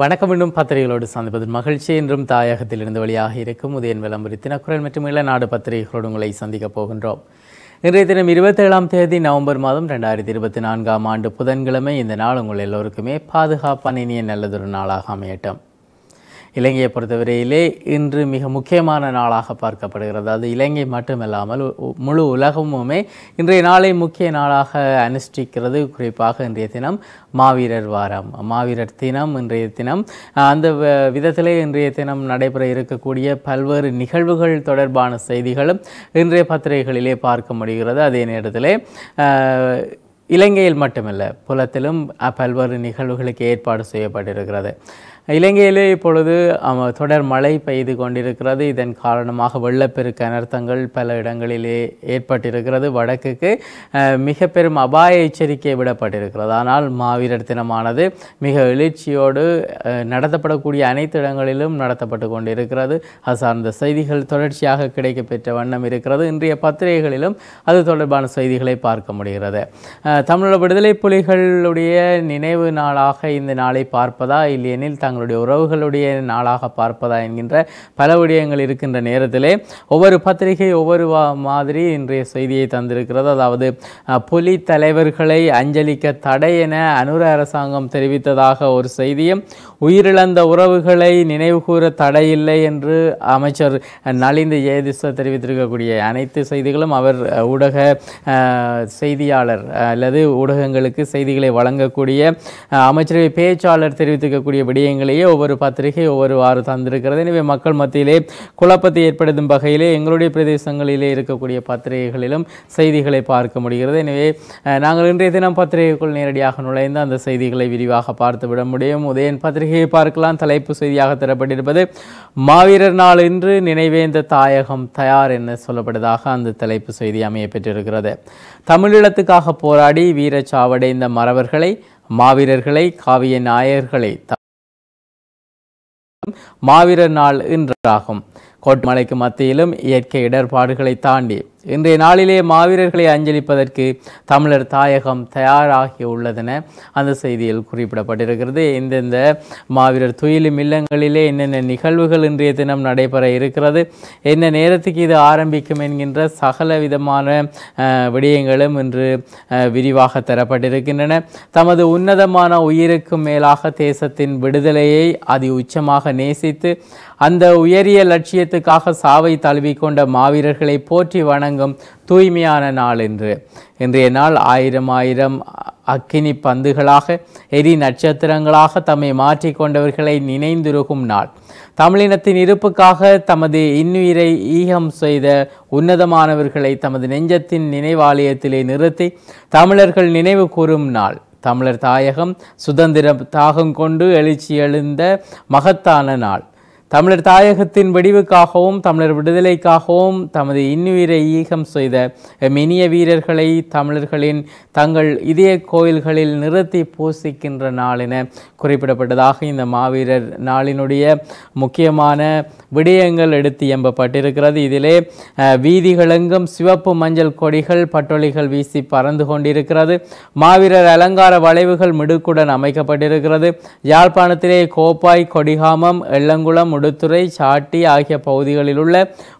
வணக்கம் இன்னும் பத்திரிகைகளோடு சந்திப்பது மகிழ்ச்சி என்றும் தாயகத்திலிருந்து வெளியாக இருக்கும் உதயன் விளம்பரி தினக்குரல் மற்றும் நாடு பத்திரிகைகளோடு உங்களை சந்திக்கப் போகின்றோம் இன்றைய தினம் இருபத்தேழாம் தேதி நவம்பர் மாதம் ரெண்டாயிரத்தி இருபத்தி நான்காம் ஆண்டு புதன்கிழமை இந்த நாள் உங்கள் எல்லோருக்குமே பாதுகாப்பான இனிய நல்லதொரு நாளாக அமையட்டும் இலங்கையை பொறுத்தவரையிலே இன்று மிக முக்கியமான நாளாக பார்க்கப்படுகிறது அது இலங்கை மட்டுமில்லாமல் முழு உலகமுமே இன்றைய நாளை முக்கிய நாளாக அனுஷ்டிக்கிறது குறிப்பாக இன்றைய தினம் மாவீரர் வாரம் மாவீரர் தினம் இன்றைய தினம் அந்த விதத்திலே இன்றைய தினம் நடைபெற இருக்கக்கூடிய பல்வேறு நிகழ்வுகள் தொடர்பான செய்திகளும் இன்றைய பத்திரிகைகளிலே பார்க்க முடிகிறது அதே நேரத்தில் இலங்கையில் மட்டுமல்ல புலத்திலும் பல்வேறு நிகழ்வுகளுக்கு ஏற்பாடு செய்யப்பட்டிருக்கிறது இலங்கையிலே இப்பொழுது தொடர் மழை பெய்து கொண்டிருக்கிறது இதன் காரணமாக வெள்ளப்பெருக்கு அனர்த்தங்கள் பல இடங்களிலே ஏற்பட்டிருக்கிறது வடக்குக்கு மிக பெரும் அபாய எச்சரிக்கை விடப்பட்டிருக்கிறது ஆனால் மாவீரர் தினமானது மிக எழுச்சியோடு நடத்தப்படக்கூடிய அனைத்து இடங்களிலும் நடத்தப்பட்டு கொண்டிருக்கிறது அது சார்ந்த செய்திகள் தொடர்ச்சியாக கிடைக்கப்பெற்ற வண்ணம் இருக்கிறது இன்றைய பத்திரிகைகளிலும் அது தொடர்பான செய்திகளை பார்க்க முடிகிறது தமிழக விடுதலை புலிகளுடைய நினைவு நாளாக இந்த நாளை பார்ப்பதா இல்லையெனில் தங்களுடைய உறவுகளுடைய நாளாக பார்ப்பதா என்கின்ற பல விடயங்கள் இருக்கின்ற நேரத்திலே ஒவ்வொரு பத்திரிகை ஒவ்வொரு மாதிரி இன்றைய செய்தியை தந்திருக்கிறது அதாவது புலி தலைவர்களை அஞ்சலிக்க தடை என அனுர அரசாங்கம் தெரிவித்ததாக ஒரு செய்தியும் உயிரிழந்த உறவுகளை நினைவுகூர தடையில்லை என்று அமைச்சர் நலிந்து ஜெயதிச தெரிவித்திருக்கக்கூடிய அனைத்து செய்திகளும் அவர் ஊடக செய்தியாளர் அல்லது ஊடகங்களுக்கு செய்திகளை வழங்கக்கூடிய அமைச்சரவை பேச்சாளர் தெரிவித்திருக்கக்கூடிய விடயங்கள் விடயங்களையே ஒவ்வொரு பத்திரிகை ஒவ்வொரு வாரம் தந்திருக்கிறது எனவே மக்கள் மத்தியிலே குழப்பத்தை ஏற்படுத்தும் வகையிலே எங்களுடைய பிரதேசங்களிலே இருக்கக்கூடிய பத்திரிகைகளிலும் செய்திகளை பார்க்க முடிகிறது எனவே நாங்கள் இன்றைய தினம் பத்திரிகைக்குள் நேரடியாக நுழைந்து அந்த செய்திகளை விரிவாக பார்த்து விட முடியும் உதயன் பத்திரிகையை பார்க்கலாம் தலைப்பு செய்தியாக தரப்பட்டிருப்பது மாவீரர் நாள் இன்று நினைவேந்த தாயகம் தயார் என சொல்லப்படுவதாக அந்த தலைப்பு செய்தி அமைய பெற்றிருக்கிறது தமிழீழத்துக்காக போராடி வீரச்சாவடைந்த மறவர்களை மாவீரர்களை காவிய நாயர்களை கொண்டாடும் மாவீரர் நாள் என்றாகும் கோட்மலைக்கு மத்தியிலும் இயற்கை இடர்பாடுகளை தாண்டி இன்றைய நாளிலே மாவீரர்களை அஞ்சலிப்பதற்கு தமிழர் தாயகம் தயாராகி உள்ளதென அந்த செய்தியில் குறிப்பிடப்பட்டிருக்கிறது இந்தந்த மாவீரர் துயிலும் இல்லங்களிலே என்னென்ன நிகழ்வுகள் இன்றைய தினம் நடைபெற இருக்கிறது என்ன நேரத்துக்கு இது ஆரம்பிக்கும் என்கின்ற சகல விதமான விடயங்களும் இன்று விரிவாக தரப்பட்டிருக்கின்றன தமது உன்னதமான உயிருக்கும் மேலாக தேசத்தின் விடுதலையை அதி உச்சமாக நேசித்து அந்த உயரிய லட்சியத்துக்காக சாவை தழுவிக்கொண்ட மாவீரர்களை போற்றி வணங்க வணங்கும் தூய்மையான நாள் என்று இன்றைய நாள் ஆயிரம் ஆயிரம் அக்கினி பந்துகளாக எரி நட்சத்திரங்களாக தம்மை மாற்றிக்கொண்டவர்களை நினைந்துருகும் நாள் தமிழினத்தின் இருப்புக்காக தமது இன்னுயிரை ஈகம் செய்த உன்னதமானவர்களை தமது நெஞ்சத்தின் நினைவாலயத்திலே நிறுத்தி தமிழர்கள் நினைவு கூறும் நாள் தமிழர் தாயகம் சுதந்திர தாகம் கொண்டு எழுச்சி எழுந்த மகத்தான நாள் தமிழர் தாயகத்தின் வடிவுக்காகவும் தமிழர் விடுதலைக்காகவும் தமது இன்னுயிரை ஈகம் செய்த மினிய வீரர்களை தமிழர்களின் தங்கள் இதய கோயில்களில் நிறுத்தி பூசிக்கின்ற நாள் என குறிப்பிடப்பட்டதாக இந்த மாவீரர் நாளினுடைய முக்கியமான விடயங்கள் எடுத்து எம்பப்பட்டிருக்கிறது இதிலே வீதிகளெங்கும் சிவப்பு மஞ்சள் கொடிகள் பட்டொலிகள் வீசி பறந்து கொண்டிருக்கிறது மாவீரர் அலங்கார வளைவுகள் மிடுக்குடன் அமைக்கப்பட்டிருக்கிறது யாழ்ப்பாணத்திலே கோப்பாய் கொடிகாமம் எள்ளங்குளம் முடுத்துறை சாட்டி ஆகிய பகுதிகளில் உள்ள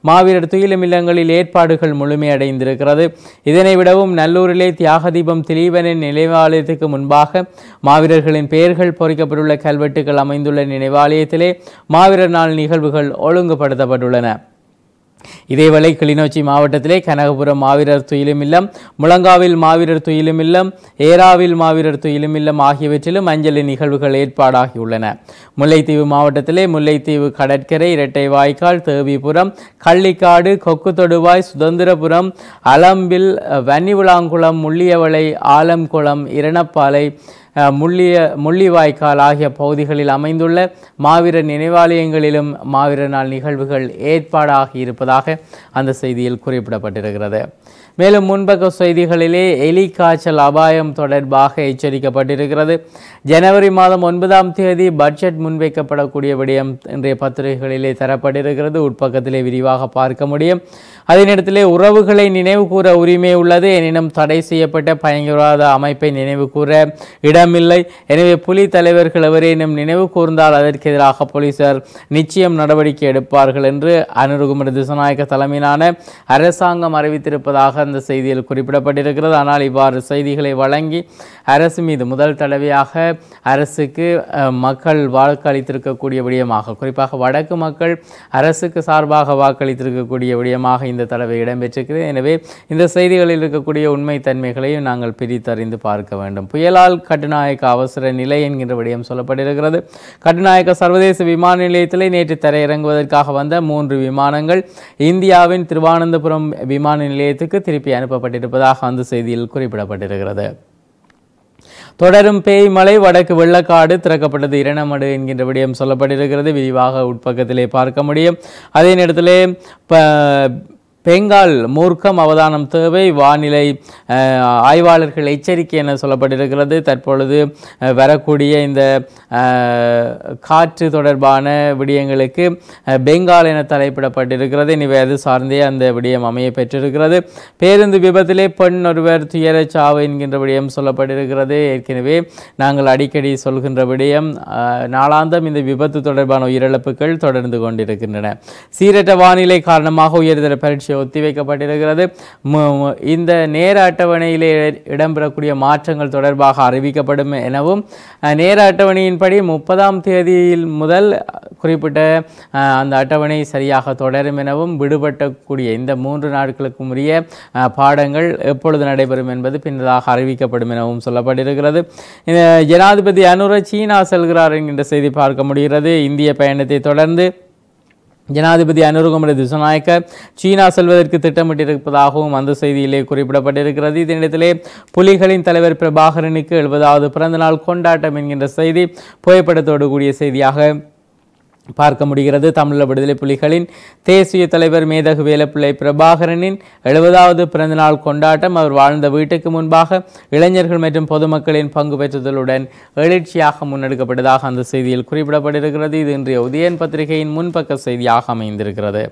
மாவீரர் துயிலும் இல்லங்களில் ஏற்பாடுகள் முழுமையடைந்திருக்கிறது இதனை விடவும் நல்லூரிலே தியாகதீபம் திலீபனின் நினைவாலயத்துக்கு முன்பாக மாவீரர்களின் பெயர்கள் பொறிக்கப்பட்டுள்ள கல்வெட்டுகள் அமைந்துள்ள நினைவாலயத்திலே மாவீரர் நாள் நிகழ்வுகள் ஒழுங்குபடுத்தப்பட்டுள்ளன இதேவேளை கிளிநொச்சி மாவட்டத்திலே கனகபுரம் மாவீரர் துயிலும் இல்லம் முழங்காவில் மாவீரர் துயிலும் இல்லம் ஏராவில் மாவீரர் துயிலும் இல்லம் ஆகியவற்றிலும் அஞ்சலி நிகழ்வுகள் ஏற்பாடாகியுள்ளன முல்லைத்தீவு மாவட்டத்திலே முல்லைத்தீவு கடற்கரை இரட்டை வாய்க்கால் தேவிபுரம் கள்ளிக்காடு கொக்கு தொடுவாய் சுதந்திரபுரம் அலம்பில் வன்னிவிளாங்குளம் முள்ளியவளை ஆலம்குளம் இரணப்பாலை முள்ளிய முள்ளிவாய்க்கால் ஆகிய பகுதிகளில் அமைந்துள்ள மாவீரர் நினைவாலயங்களிலும் மாவீரர் நாள் நிகழ்வுகள் ஏற்பாடாகி இருப்பதாக அந்த செய்தியில் குறிப்பிடப்பட்டிருக்கிறது மேலும் முன்பக்க செய்திகளிலே எலி காய்ச்சல் அபாயம் தொடர்பாக எச்சரிக்கப்பட்டிருக்கிறது ஜனவரி மாதம் ஒன்பதாம் தேதி பட்ஜெட் முன்வைக்கப்படக்கூடிய விடயம் இன்றைய பத்திரிகைகளிலே தரப்பட்டிருக்கிறது உட்பக்கத்திலே விரிவாக பார்க்க முடியும் அதே நேரத்திலே உறவுகளை நினைவு கூற உரிமை உள்ளது எனினும் தடை செய்யப்பட்ட பயங்கரவாத அமைப்பை நினைவு கூற இடமில்லை எனவே புலி தலைவர்கள் எவரேனும் நினைவு கூர்ந்தால் அதற்கு எதிராக போலீசார் நிச்சயம் நடவடிக்கை எடுப்பார்கள் என்று அனுருகுமர் திசநாயக்க தலைமையிலான அரசாங்கம் அறிவித்திருப்பதாக அந்த செய்தியில் குறிப்பிடப்பட்டிருக்கிறது ஆனால் இவ்வாறு செய்திகளை வழங்கி அரசு மீது முதல் தடவையாக அரசுக்கு மக்கள் வாக்கு அளித்திருக்கக்கூடிய விடயமாக குறிப்பாக வடக்கு மக்கள் அரசுக்கு சார்பாக வாக்களித்திருக்கக்கூடிய விடயமாக இந்த தடவை இடம்பெற்றிருக்கிறது எனவே இந்த செய்திகளில் இருக்கக்கூடிய உண்மை தன்மைகளையும் நாங்கள் பிரித்தறிந்து பார்க்க வேண்டும் புயலால் கட்டுநாயக்க அவசர நிலை என்கின்ற விடயம் சொல்லப்பட்டிருக்கிறது கட்டுநாயக்க சர்வதேச விமான நிலையத்தில் நேற்று தரையிறங்குவதற்காக வந்த மூன்று விமானங்கள் இந்தியாவின் திருவானந்தபுரம் விமான நிலையத்துக்கு திருப்பி அனுப்பப்பட்டிருப்பதாக அந்த செய்தியில் குறிப்பிடப்பட்டிருக்கிறது தொடரும் பேய் மலை வடக்கு வெள்ளக்காடு திறக்கப்பட்டது இரணமடு என்கின்ற விடயம் சொல்லப்பட்டிருக்கிறது விரிவாக உட்பக்கத்திலே பார்க்க முடியும் அதே நேரத்திலே பெங்கால் மூர்க்கம் அவதானம் தேவை வானிலை ஆய்வாளர்கள் எச்சரிக்கை என சொல்லப்பட்டிருக்கிறது தற்பொழுது வரக்கூடிய இந்த காற்று தொடர்பான விடயங்களுக்கு பெங்கால் என தலைப்பிடப்பட்டிருக்கிறது எனவே அது சார்ந்தே அந்த விடயம் அமைய பெற்றிருக்கிறது பேருந்து விபத்திலே பெண் ஒருவர் துயரச்சாவு என்கின்ற விடயம் சொல்லப்பட்டிருக்கிறது ஏற்கனவே நாங்கள் அடிக்கடி சொல்கின்ற விடயம் நாளாந்தம் இந்த விபத்து தொடர்பான உயிரிழப்புகள் தொடர்ந்து கொண்டிருக்கின்றன சீரற்ற வானிலை காரணமாக உயர்தர பரீட்சை பரீட்சை ஒத்திவைக்கப்பட்டிருக்கிறது இந்த நேர அட்டவணையிலே இடம்பெறக்கூடிய மாற்றங்கள் தொடர்பாக அறிவிக்கப்படும் எனவும் நேர அட்டவணையின்படி முப்பதாம் தேதியில் முதல் குறிப்பிட்ட அந்த அட்டவணை சரியாக தொடரும் எனவும் விடுபட்டக்கூடிய இந்த மூன்று நாட்களுக்கும் உரிய பாடங்கள் எப்பொழுது நடைபெறும் என்பது பின்னதாக அறிவிக்கப்படும் எனவும் சொல்லப்பட்டிருக்கிறது ஜனாதிபதி அனுர சீனா செல்கிறார் என்கின்ற செய்தி பார்க்க முடிகிறது இந்திய பயணத்தை தொடர்ந்து ஜனாதிபதி அனுருகுமர திசுநாயக்க சீனா செல்வதற்கு திட்டமிட்டிருப்பதாகவும் அந்த செய்தியிலே குறிப்பிடப்பட்டிருக்கிறது இதனிடத்திலே புலிகளின் தலைவர் பிரபாகரனுக்கு எழுபதாவது பிறந்தநாள் கொண்டாட்டம் என்கின்ற செய்தி புகைப்படத்தோடு கூடிய செய்தியாக பார்க்க முடிகிறது தமிழ விடுதலை புலிகளின் தேசிய தலைவர் மேதகு வேலப்பிள்ளை பிரபாகரனின் எழுபதாவது பிறந்தநாள் கொண்டாட்டம் அவர் வாழ்ந்த வீட்டுக்கு முன்பாக இளைஞர்கள் மற்றும் பொதுமக்களின் பங்கு பெற்றுதலுடன் எழுச்சியாக முன்னெடுக்கப்பட்டதாக அந்த செய்தியில் குறிப்பிடப்பட்டிருக்கிறது இது இன்றைய உதயன் பத்திரிகையின் முன்பக்க செய்தியாக அமைந்திருக்கிறது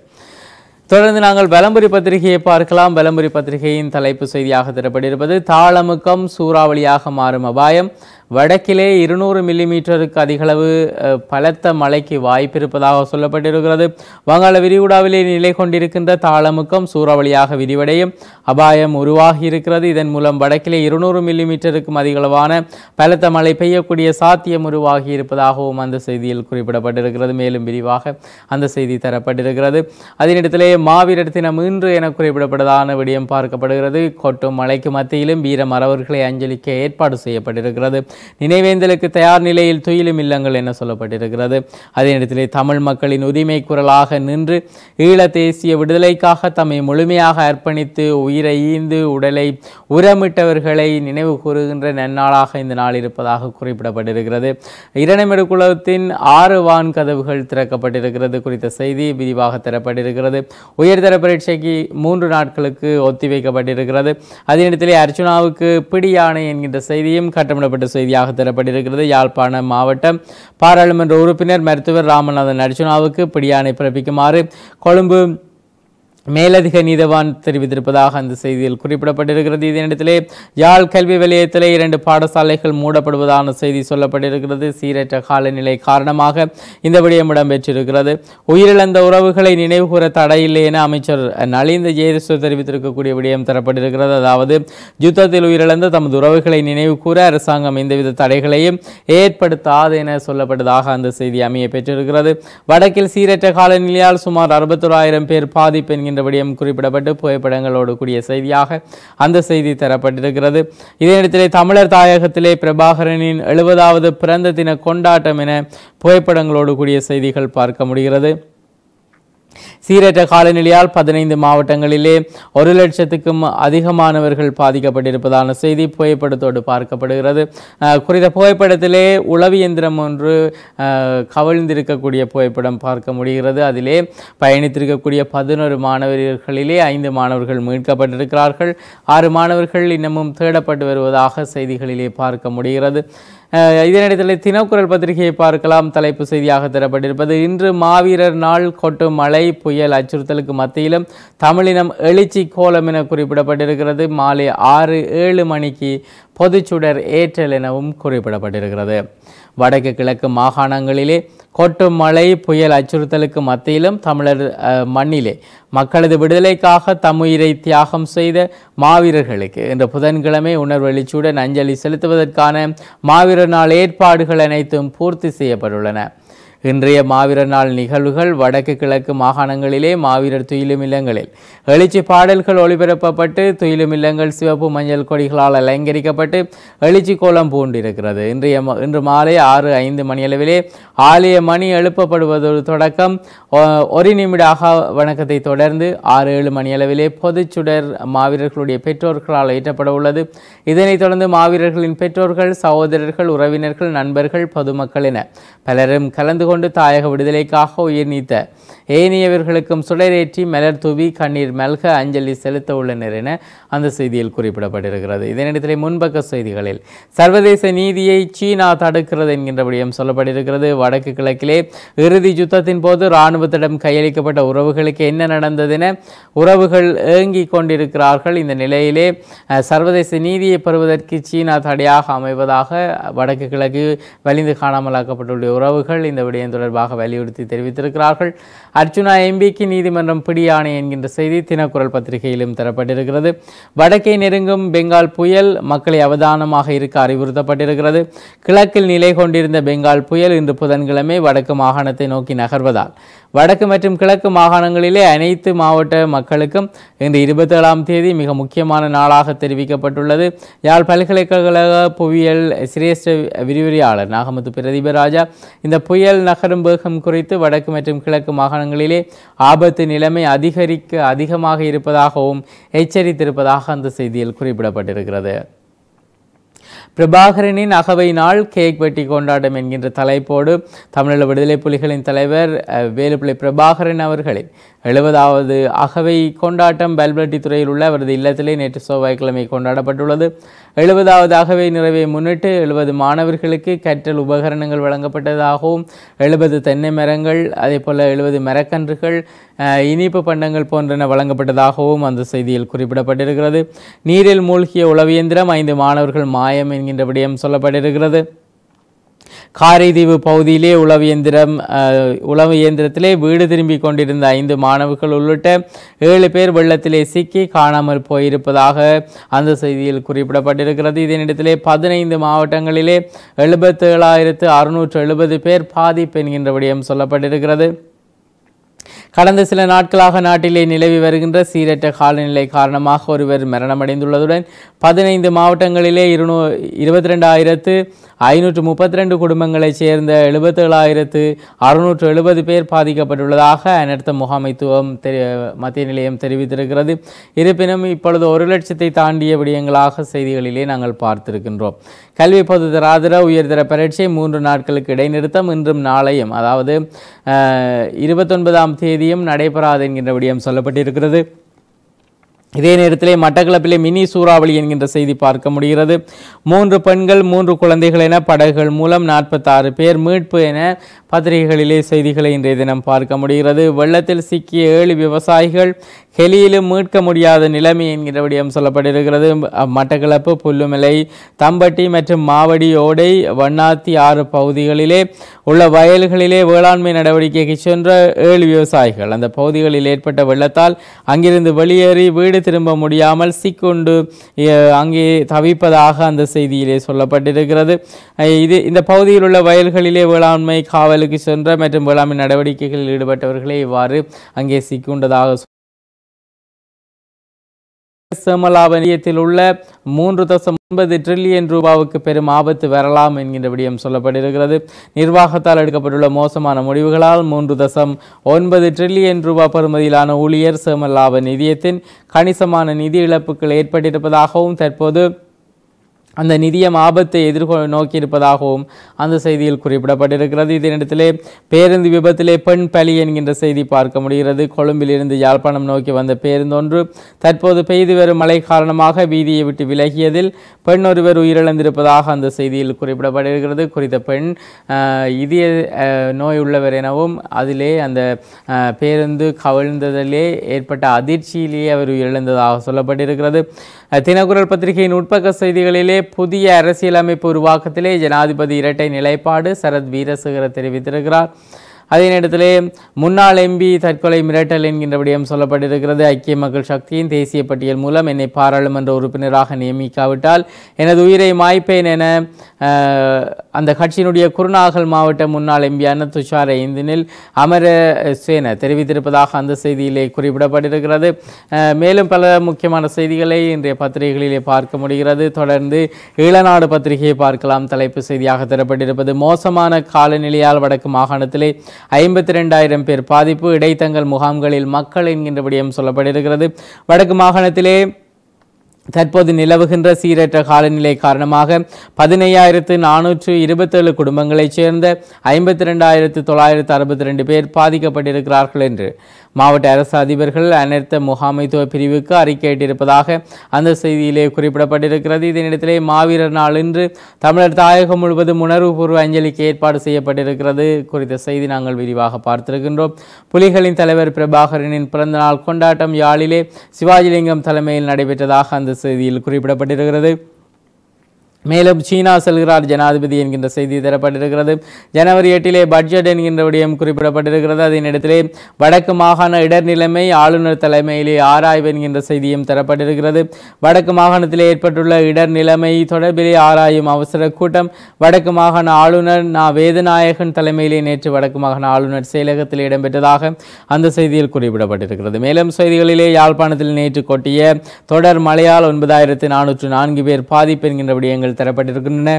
தொடர்ந்து நாங்கள் வலம்புரி பத்திரிகையை பார்க்கலாம் வலம்புரி பத்திரிகையின் தலைப்பு செய்தியாக தரப்பட்டிருப்பது தாளமுக்கம் சூறாவளியாக மாறும் அபாயம் வடக்கிலே இருநூறு மில்லிமீட்டருக்கு அதிகளவு பலத்த மழைக்கு வாய்ப்பிருப்பதாக சொல்லப்பட்டிருக்கிறது வங்காள விரிகுடாவிலே நிலை கொண்டிருக்கின்ற தாளமுக்கம் சூறாவளியாக விரிவடையும் அபாயம் உருவாகி இருக்கிறது இதன் மூலம் வடக்கிலே இருநூறு மில்லிமீட்டருக்கும் அதிகளவான பலத்த மழை பெய்யக்கூடிய சாத்தியம் உருவாகி இருப்பதாகவும் அந்த செய்தியில் குறிப்பிடப்பட்டிருக்கிறது மேலும் விரிவாக அந்த செய்தி தரப்பட்டிருக்கிறது அதனிடத்திலே மாவீரர் தினம் இன்று என குறிப்பிடப்படுவதான விடயம் பார்க்கப்படுகிறது கொட்டும் மழைக்கு மத்தியிலும் வீர மரவர்களை அஞ்சலிக்க ஏற்பாடு செய்யப்பட்டிருக்கிறது நினைவேந்தலுக்கு தயார் நிலையில் துயிலும் இல்லங்கள் என சொல்லப்பட்டிருக்கிறது அதே நேரத்தில் தமிழ் மக்களின் உரிமை குரலாக நின்று ஈழ தேசிய விடுதலைக்காக தம்மை முழுமையாக அர்ப்பணித்து உயிரை ஈந்து உடலை உரமிட்டவர்களை நினைவு கூறுகின்ற நன்னாளாக இந்த நாள் இருப்பதாக குறிப்பிடப்பட்டிருக்கிறது இரணைமெடு குளத்தின் ஆறு வான் கதவுகள் திறக்கப்பட்டிருக்கிறது குறித்த செய்தி விரிவாக தரப்பட்டிருக்கிறது உயர்தர பரீட்சைக்கு மூன்று நாட்களுக்கு ஒத்திவைக்கப்பட்டிருக்கிறது அதே நேரத்தில் அர்ச்சுனாவுக்கு பிடியானை என்கின்ற செய்தியும் கட்டமிடப்பட்ட செய்தி கைதியாக தரப்பட்டிருக்கிறது யாழ்ப்பாண மாவட்டம் பாராளுமன்ற உறுப்பினர் மருத்துவர் ராமநாதன் அர்ஜுனாவுக்கு பிடியாணை பிறப்பிக்குமாறு கொழும்பு மேலதிக நீதவான் தெரிவித்திருப்பதாக அந்த செய்தியில் குறிப்பிடப்பட்டிருக்கிறது இதனிடத்திலே யாழ் கல்வி வலயத்திலே இரண்டு பாடசாலைகள் மூடப்படுவதான செய்தி சொல்லப்பட்டிருக்கிறது சீரற்ற காலநிலை காரணமாக இந்த விடயம் இடம்பெற்றிருக்கிறது உயிரிழந்த உறவுகளை நினைவுகூர தடையில்லை என அமைச்சர் நலிந்த ஜெயரிசு தெரிவித்திருக்கக்கூடிய விடயம் தரப்பட்டிருக்கிறது அதாவது யுத்தத்தில் உயிரிழந்த தமது உறவுகளை நினைவுகூர அரசாங்கம் எந்தவித தடைகளையும் ஏற்படுத்தாது என சொல்லப்பட்டதாக அந்த செய்தி அமைய பெற்றிருக்கிறது வடக்கில் சீரற்ற காலநிலையால் சுமார் அறுபத்தொரு பேர் பாதிப்பு என்கின்ற என்ற விடயம் குறிப்பிடப்பட்டு புகைப்படங்களோடு கூடிய செய்தியாக அந்த செய்தி தரப்பட்டிருக்கிறது இதே தமிழர் தாயகத்திலே பிரபாகரனின் எழுபதாவது பிறந்த தின கொண்டாட்டம் என புகைப்படங்களோடு கூடிய செய்திகள் பார்க்க முடிகிறது சீரற்ற காலநிலையால் பதினைந்து மாவட்டங்களிலே ஒரு லட்சத்துக்கும் அதிகமானவர்கள் பாதிக்கப்பட்டிருப்பதான செய்தி புகைப்படத்தோடு பார்க்கப்படுகிறது குறித்த புகைப்படத்திலே உளவு இயந்திரம் ஒன்று கவிழ்ந்திருக்கக்கூடிய புகைப்படம் பார்க்க முடிகிறது அதிலே பயணித்திருக்கக்கூடிய பதினோரு மாணவர்களிலே ஐந்து மாணவர்கள் மீட்கப்பட்டிருக்கிறார்கள் ஆறு மாணவர்கள் இன்னமும் தேடப்பட்டு வருவதாக செய்திகளிலே பார்க்க முடிகிறது இதனிடத்தில் தினக்குரல் பத்திரிகையை பார்க்கலாம் தலைப்பு செய்தியாக தரப்பட்டிருப்பது இன்று மாவீரர் நாள் கொட்டும் மழை புயல் அச்சுறுத்தலுக்கு மத்தியிலும் தமிழினம் எழுச்சி கோலம் என குறிப்பிடப்பட்டிருக்கிறது மாலை ஆறு ஏழு மணிக்கு பொதுச்சுடர் ஏற்றல் எனவும் குறிப்பிடப்பட்டிருக்கிறது வடக்கு கிழக்கு மாகாணங்களிலே கொட்டும் மழை புயல் அச்சுறுத்தலுக்கு மத்தியிலும் தமிழர் மண்ணிலே மக்களது விடுதலைக்காக தம்முயிரை தியாகம் செய்த மாவீரர்களுக்கு இன்று புதன்கிழமை உணர்வெளிச்சுடன் அஞ்சலி செலுத்துவதற்கான மாவீரர் நாள் ஏற்பாடுகள் அனைத்தும் பூர்த்தி செய்யப்பட்டுள்ளன இன்றைய மாவீரர் நாள் நிகழ்வுகள் வடக்கு கிழக்கு மாகாணங்களிலே மாவீரர் துயிலும் இல்லங்களில் எழுச்சி பாடல்கள் ஒளிபரப்பப்பட்டு துயிலும் இல்லங்கள் சிவப்பு மஞ்சள் கொடிகளால் அலங்கரிக்கப்பட்டு எழுச்சி கோலம் பூண்டிருக்கிறது இன்றைய இன்று மாலை ஆறு ஐந்து மணியளவிலே ஆலய மணி எழுப்பப்படுவது தொடக்கம் ஒரு நிமிடாக வணக்கத்தை தொடர்ந்து ஆறு ஏழு மணியளவிலே பொதுச்சுடர் மாவீரர்களுடைய பெற்றோர்களால் ஏற்றப்பட உள்ளது இதனைத் தொடர்ந்து மாவீரர்களின் பெற்றோர்கள் சகோதரர்கள் உறவினர்கள் நண்பர்கள் பொதுமக்கள் என பலரும் கலந்து கொண்டு தாயக விடுதலைக்காக உயிர் நீத்த ஏனையவர்களுக்கும் சுடரேற்றி மலர் தூவி கண்ணீர் மல்க அஞ்சலி செலுத்த உள்ளனர் என அந்த செய்தியில் குறிப்பிடப்பட்டிருக்கிறது இதனிடத்தில் முன்பக்க செய்திகளில் சர்வதேச நீதியை சீனா தடுக்கிறது என்கின்றபடியும் சொல்லப்பட்டிருக்கிறது வடக்கு கிழக்கிலே இறுதி யுத்தத்தின் போது இராணுவத்திடம் கையளிக்கப்பட்ட உறவுகளுக்கு என்ன நடந்தது என உறவுகள் ஏங்கி கொண்டிருக்கிறார்கள் இந்த நிலையிலே சர்வதேச நீதியை பெறுவதற்கு சீனா தடையாக அமைவதாக வடக்கு கிழக்கு வலிந்து காணாமலாக்கப்பட்டுள்ள உறவுகள் இந்த விடயம் தொடர்பாக வலியுறுத்தி தெரிவித்திருக்கிறார்கள் அர்ச்சுனா எம்பிக்கு நீதிமன்றம் பிடியாணை என்கின்ற செய்தி தினக்குரல் பத்திரிகையிலும் தரப்பட்டிருக்கிறது வடக்கே நெருங்கும் பெங்கால் புயல் மக்களை அவதானமாக இருக்க அறிவுறுத்தப்பட்டிருக்கிறது கிழக்கில் நிலை கொண்டிருந்த பெங்கால் புயல் இன்று புதன்கிழமை வடக்கு மாகாணத்தை நோக்கி நகர்வதால் வடக்கு மற்றும் கிழக்கு மாகாணங்களிலே அனைத்து மாவட்ட மக்களுக்கும் இன்று இருபத்தேழாம் தேதி மிக முக்கியமான நாளாக தெரிவிக்கப்பட்டுள்ளது யாழ் பல்கலைக்கழக புவியியல் சிரேஷ்ட விரிவுரையாளர் நாகமுத்து பிரதீபராஜா இந்த புயல் நகரும் வேகம் குறித்து வடக்கு மற்றும் கிழக்கு மாகாணங்களிலே ஆபத்து நிலைமை அதிகரிக்க அதிகமாக இருப்பதாகவும் எச்சரித்திருப்பதாக அந்த செய்தியில் குறிப்பிடப்பட்டிருக்கிறது பிரபாகரனின் அகவை நாள் கேக் வெட்டி கொண்டாடும் என்கின்ற தலைப்போடு தமிழக விடுதலை புலிகளின் தலைவர் வேலுப்பிள்ளை பிரபாகரன் அவர்களின் எழுபதாவது அகவை கொண்டாட்டம் பல்பட்டி துறையில் உள்ள அவரது இல்லத்திலே நேற்று செவ்வாய்க்கிழமை கொண்டாடப்பட்டுள்ளது எழுபதாவதாகவே நிறைவை முன்னிட்டு எழுபது மாணவர்களுக்கு கற்றல் உபகரணங்கள் வழங்கப்பட்டதாகவும் எழுபது தென்னை மரங்கள் அதே போல் எழுபது மரக்கன்றுகள் இனிப்பு பண்டங்கள் போன்றன வழங்கப்பட்டதாகவும் அந்த செய்தியில் குறிப்பிடப்பட்டிருக்கிறது நீரில் மூழ்கிய உளவியந்திரம் ஐந்து மாணவர்கள் மாயம் என்கின்ற விடயம் சொல்லப்பட்டிருக்கிறது காரைதீவு பகுதியிலே உளவு இயந்திரம் உளவு இயந்திரத்திலே வீடு திரும்பி கொண்டிருந்த ஐந்து மாணவர்கள் உள்ளிட்ட ஏழு பேர் வெள்ளத்திலே சிக்கி காணாமல் போயிருப்பதாக அந்த செய்தியில் குறிப்பிடப்பட்டிருக்கிறது இதனிடத்திலே பதினைந்து மாவட்டங்களிலே எழுபத்தேழாயிரத்து அறுநூற்று எழுபது பேர் பாதிப்பு என்கின்ற விடயம் சொல்லப்பட்டிருக்கிறது கடந்த சில நாட்களாக நாட்டிலே நிலவி வருகின்ற சீரற்ற காலநிலை காரணமாக ஒருவர் மரணமடைந்துள்ளதுடன் பதினைந்து மாவட்டங்களிலே இருநூ இருபத்தி ரெண்டாயிரத்து ஐநூற்று முப்பத்தி ரெண்டு குடும்பங்களைச் சேர்ந்த எழுபத்தேழாயிரத்து அறுநூற்று எழுபது பேர் பாதிக்கப்பட்டுள்ளதாக அனர்த்த முகாமைத்துவம் தெரி மத்திய நிலையம் தெரிவித்திருக்கிறது இருப்பினும் இப்பொழுது ஒரு லட்சத்தை தாண்டிய விடயங்களாக செய்திகளிலே நாங்கள் பார்த்திருக்கின்றோம் கல்வி பொது தராதர உயர்தர பரீட்சை மூன்று நாட்களுக்கு இடைநிறுத்தம் இன்றும் நாளையும் அதாவது இருபத்தொன்பதாம் தேதி எதையும் நடைபெறாது என்கின்ற விடயம் சொல்லப்பட்டிருக்கிறது இதே நேரத்திலே மட்டக்களப்பிலே மினி சூறாவளி என்கின்ற செய்தி பார்க்க முடிகிறது மூன்று பெண்கள் மூன்று குழந்தைகள் என படகுகள் மூலம் நாற்பத்தாறு பேர் மீட்பு என பத்திரிகைகளிலே செய்திகளை இன்றைய தினம் பார்க்க முடிகிறது வெள்ளத்தில் சிக்கிய ஏழு விவசாயிகள் ஹெலியிலும் மீட்க முடியாத நிலைமை என்கிற விடயம் சொல்லப்பட்டிருக்கிறது மட்டக்களப்பு புல்லுமலை தம்பட்டி மற்றும் மாவடி ஓடை வண்ணாத்தி ஆறு பகுதிகளிலே உள்ள வயல்களிலே வேளாண்மை நடவடிக்கைக்கு சென்ற ஏழு விவசாயிகள் அந்த பகுதிகளில் ஏற்பட்ட வெள்ளத்தால் அங்கிருந்து வெளியேறி வீடு திரும்ப முடியாமல் சிக்கொண்டு அங்கே தவிப்பதாக அந்த செய்தியிலே சொல்லப்பட்டிருக்கிறது இது இந்த பகுதியில் உள்ள வயல்களிலே வேளாண்மை காவல் கொழும்புகளுக்கு சென்ற மற்றும் வேளாண்மை நடவடிக்கைகளில் ஈடுபட்டவர்களே இவ்வாறு அங்கே சிக்கியுண்டதாக சேமலாபனியத்தில் உள்ள மூன்று தசம் ஒன்பது டிரில்லியன் ரூபாவுக்கு பெரும் ஆபத்து வரலாம் என்கின்ற விடயம் சொல்லப்பட்டிருக்கிறது நிர்வாகத்தால் எடுக்கப்பட்டுள்ள மோசமான முடிவுகளால் மூன்று தசம் ஒன்பது டிரில்லியன் ரூபாய் பெறுமதியிலான ஊழியர் சேமலாப நிதியத்தின் கணிசமான நிதி இழப்புகள் ஏற்பட்டிருப்பதாகவும் தற்போது அந்த நிதியம் ஆபத்தை எதிர்கொ நோக்கியிருப்பதாகவும் அந்த செய்தியில் குறிப்பிடப்பட்டிருக்கிறது இதனிடத்திலே பேருந்து விபத்திலே பெண் பலி என்கின்ற செய்தி பார்க்க முடிகிறது கொழும்பிலிருந்து யாழ்ப்பாணம் நோக்கி வந்த ஒன்று தற்போது பெய்து வரும் மழை காரணமாக வீதியை விட்டு விலகியதில் பெண் ஒருவர் உயிரிழந்திருப்பதாக அந்த செய்தியில் குறிப்பிடப்பட்டிருக்கிறது குறித்த பெண் இதய நோய் உள்ளவர் எனவும் அதிலே அந்த பேருந்து கவிழ்ந்ததிலே ஏற்பட்ட அதிர்ச்சியிலேயே அவர் உயிரிழந்ததாக சொல்லப்பட்டிருக்கிறது தினக்குரல் பத்திரிகையின் உட்பக்க செய்திகளிலே புதிய அரசியலமைப்பு உருவாக்கத்திலே ஜனாதிபதி இரட்டை நிலைப்பாடு சரத் வீரசேகர தெரிவித்திருக்கிறார் அதே நேரத்தில் முன்னாள் எம்பி தற்கொலை மிரட்டல் என்கின்ற விடயம் சொல்லப்பட்டிருக்கிறது ஐக்கிய மக்கள் சக்தியின் தேசிய பட்டியல் மூலம் என்னை பாராளுமன்ற உறுப்பினராக நியமிக்காவிட்டால் எனது உயிரை மாய்ப்பேன் என அந்த கட்சியினுடைய குருநாகல் மாவட்ட முன்னாள் எம்பியான துஷார் ஐந்தினில் அமர சேன தெரிவித்திருப்பதாக அந்த செய்தியிலே குறிப்பிடப்பட்டிருக்கிறது மேலும் பல முக்கியமான செய்திகளை இன்றைய பத்திரிகைகளிலே பார்க்க முடிகிறது தொடர்ந்து ஈழநாடு பத்திரிகையை பார்க்கலாம் தலைப்பு செய்தியாக தரப்பட்டிருப்பது மோசமான காலநிலையால் வடக்கு மாகாணத்திலே ஐம்பத்தி ரெண்டாயிரம் பேர் பாதிப்பு இடைத்தங்கள் முகாம்களில் மக்கள் என்கின்ற விடயம் சொல்லப்பட்டிருக்கிறது வடக்கு மாகாணத்திலே தற்போது நிலவுகின்ற சீரற்ற காலநிலை காரணமாக பதினையாயிரத்து நானூற்று இருபத்தேழு குடும்பங்களைச் சேர்ந்த ஐம்பத்தி ரெண்டாயிரத்து தொள்ளாயிரத்து அறுபத்தி ரெண்டு பேர் பாதிக்கப்பட்டிருக்கிறார்கள் என்று மாவட்ட அரசு அதிபர்கள் அனைத்த முகாமைத்துவ பிரிவுக்கு அறிக்கையிட்டிருப்பதாக அந்த செய்தியிலே குறிப்பிடப்பட்டிருக்கிறது இதனிடத்திலே மாவீரர் நாள் இன்று தமிழர் தாயகம் முழுவதும் உணர்வுபூர்வ அஞ்சலிக்கு ஏற்பாடு செய்யப்பட்டிருக்கிறது குறித்த செய்தி நாங்கள் விரிவாக பார்த்திருக்கின்றோம் புலிகளின் தலைவர் பிரபாகரனின் பிறந்தநாள் கொண்டாட்டம் யாழிலே சிவாஜிலிங்கம் தலைமையில் நடைபெற்றதாக அந்த செய்தியில் குறிப்பிடப்பட்டிருக்கிறது மேலும் சீனா செல்கிறார் ஜனாதிபதி என்கின்ற செய்தி தரப்பட்டிருக்கிறது ஜனவரி எட்டிலே பட்ஜெட் என்கின்ற விடயம் குறிப்பிடப்பட்டிருக்கிறது அதனிடத்திலே வடக்கு மாகாண இடர்நிலைமை ஆளுநர் தலைமையிலே ஆராய்வு என்கின்ற செய்தியும் தரப்பட்டிருக்கிறது வடக்கு மாகாணத்தில் ஏற்பட்டுள்ள இடர்நிலைமை தொடர்பிலே ஆராயும் அவசர கூட்டம் வடக்கு மாகாண ஆளுநர் நா வேதநாயகன் தலைமையிலே நேற்று வடக்கு மாகாண ஆளுநர் செயலகத்தில் இடம்பெற்றதாக அந்த செய்தியில் குறிப்பிடப்பட்டிருக்கிறது மேலும் செய்திகளிலே யாழ்ப்பாணத்தில் நேற்று கொட்டிய தொடர் மழையால் ஒன்பதாயிரத்து நானூற்று நான்கு பேர் பாதிப்பு என்கின்ற விடயங்கள் தரப்பட்டிருக்கின்றன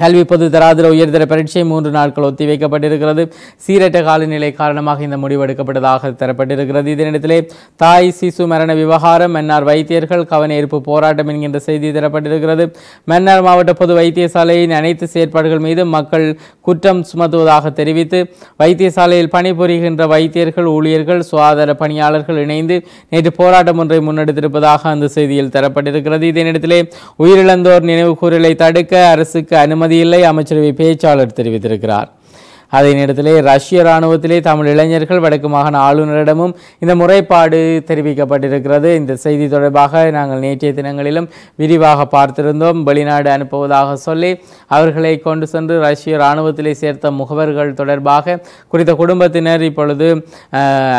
கல்வி பொது தராதர உயர்தர பரீட்சை மூன்று நாட்கள் ஒத்திவைக்கப்பட்டிருக்கிறது சீரற்ற காலநிலை காரணமாக இந்த முடிவு எடுக்கப்பட்டதாக தரப்பட்டிருக்கிறது இதனிடத்திலே தாய் சிசு மரண விவகாரம் மன்னார் வைத்தியர்கள் கவன ஏற்பு போராட்டம் என்கின்ற செய்தி தரப்பட்டிருக்கிறது மன்னார் மாவட்ட பொது வைத்தியசாலையின் அனைத்து செயற்பாடுகள் மீது மக்கள் குற்றம் சுமத்துவதாக தெரிவித்து வைத்தியசாலையில் பணிபுரிகின்ற வைத்தியர்கள் ஊழியர்கள் சுகாதார பணியாளர்கள் இணைந்து நேற்று போராட்டம் ஒன்றை முன்னெடுத்திருப்பதாக அந்த செய்தியில் தரப்பட்டிருக்கிறது இதனிடத்திலே உயிரிழந்தோர் நினைவு கூறலை தடுக்க அரசுக்கு அனுமதி அனுமதி இல்லை அமைச்சரவை பேச்சாளர் தெரிவித்திருக்கிறார் அதே நேரத்திலே ரஷ்ய ராணுவத்திலே தமிழ் இளைஞர்கள் வடக்கு மாகாண ஆளுநரிடமும் இந்த முறைப்பாடு தெரிவிக்கப்பட்டிருக்கிறது இந்த செய்தி தொடர்பாக நாங்கள் நேற்றைய தினங்களிலும் விரிவாக பார்த்திருந்தோம் வெளிநாடு அனுப்புவதாக சொல்லி அவர்களை கொண்டு சென்று ரஷ்ய ராணுவத்திலே சேர்த்த முகவர்கள் தொடர்பாக குறித்த குடும்பத்தினர் இப்பொழுது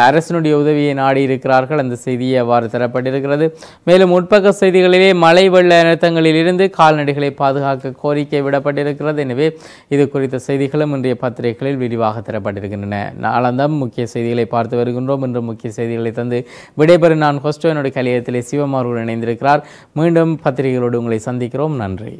அரசினுடைய உதவியை நாடி இருக்கிறார்கள் அந்த செய்தியை அவ்வாறு தரப்பட்டிருக்கிறது மேலும் உட்பக்க செய்திகளிலே மழை வெள்ள அனர்த்தங்களிலிருந்து கால்நடைகளை பாதுகாக்க கோரிக்கை விடப்பட்டிருக்கிறது எனவே இது குறித்த செய்திகளும் இன்றைய பத்திரிகை செய்திகளில் விரிவாக தரப்பட்டிருக்கின்றன நாளாந்தம் முக்கிய செய்திகளை பார்த்து வருகின்றோம் என்று முக்கிய செய்திகளை தந்து விடைபெறும் நான் ஹோஸ்டோனுடைய கலியத்திலே சிவமார்கள் இணைந்திருக்கிறார் மீண்டும் பத்திரிகைகளோடு உங்களை சந்திக்கிறோம் நன்றி